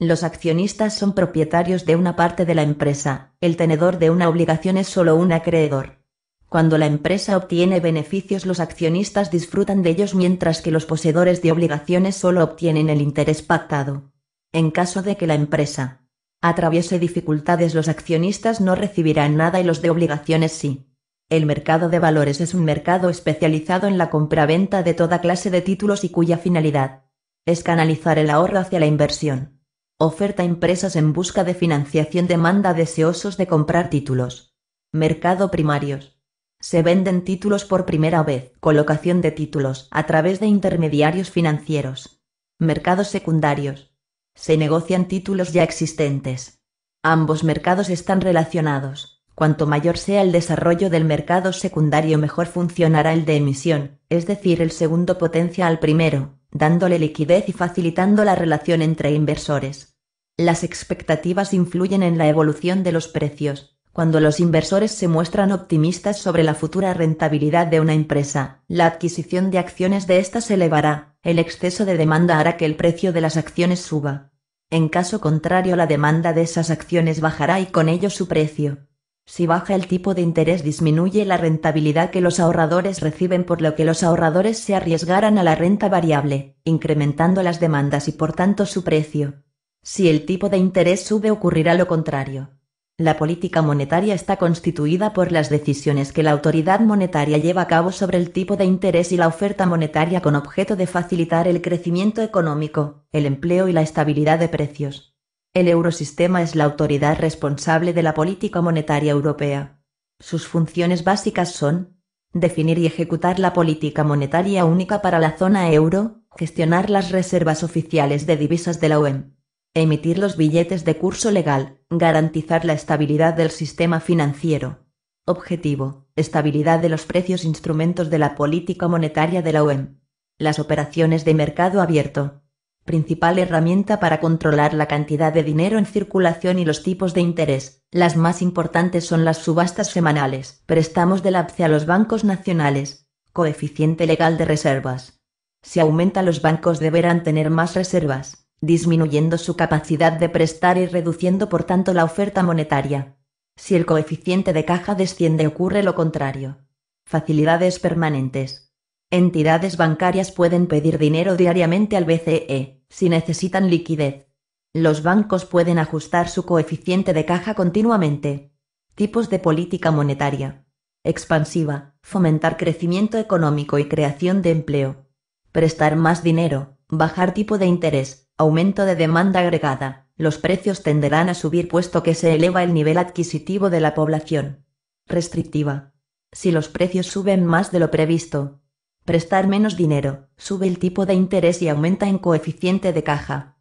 Los accionistas son propietarios de una parte de la empresa, el tenedor de una obligación es solo un acreedor. Cuando la empresa obtiene beneficios los accionistas disfrutan de ellos mientras que los poseedores de obligaciones solo obtienen el interés pactado. En caso de que la empresa atraviese dificultades los accionistas no recibirán nada y los de obligaciones sí. El mercado de valores es un mercado especializado en la compraventa de toda clase de títulos y cuya finalidad es canalizar el ahorro hacia la inversión. Oferta empresas en busca de financiación demanda deseosos de comprar títulos. Mercado primarios. Se venden títulos por primera vez, colocación de títulos, a través de intermediarios financieros. Mercados secundarios. Se negocian títulos ya existentes. Ambos mercados están relacionados. Cuanto mayor sea el desarrollo del mercado secundario, mejor funcionará el de emisión, es decir, el segundo potencia al primero, dándole liquidez y facilitando la relación entre inversores. Las expectativas influyen en la evolución de los precios. Cuando los inversores se muestran optimistas sobre la futura rentabilidad de una empresa, la adquisición de acciones de ésta se elevará, el exceso de demanda hará que el precio de las acciones suba. En caso contrario, la demanda de esas acciones bajará y con ello su precio. Si baja el tipo de interés disminuye la rentabilidad que los ahorradores reciben por lo que los ahorradores se arriesgarán a la renta variable, incrementando las demandas y por tanto su precio. Si el tipo de interés sube ocurrirá lo contrario. La política monetaria está constituida por las decisiones que la autoridad monetaria lleva a cabo sobre el tipo de interés y la oferta monetaria con objeto de facilitar el crecimiento económico, el empleo y la estabilidad de precios. El eurosistema es la autoridad responsable de la política monetaria europea. Sus funciones básicas son definir y ejecutar la política monetaria única para la zona euro, gestionar las reservas oficiales de divisas de la OEM emitir los billetes de curso legal, garantizar la estabilidad del sistema financiero. Objetivo, estabilidad de los precios instrumentos de la política monetaria de la OEM. Las operaciones de mercado abierto. Principal herramienta para controlar la cantidad de dinero en circulación y los tipos de interés. Las más importantes son las subastas semanales, préstamos del APCE a los bancos nacionales, coeficiente legal de reservas. Si aumenta los bancos deberán tener más reservas disminuyendo su capacidad de prestar y reduciendo por tanto la oferta monetaria. Si el coeficiente de caja desciende ocurre lo contrario. Facilidades permanentes. Entidades bancarias pueden pedir dinero diariamente al BCE, si necesitan liquidez. Los bancos pueden ajustar su coeficiente de caja continuamente. Tipos de política monetaria. Expansiva, fomentar crecimiento económico y creación de empleo. Prestar más dinero, bajar tipo de interés, aumento de demanda agregada, los precios tenderán a subir puesto que se eleva el nivel adquisitivo de la población. Restrictiva. Si los precios suben más de lo previsto, prestar menos dinero, sube el tipo de interés y aumenta en coeficiente de caja.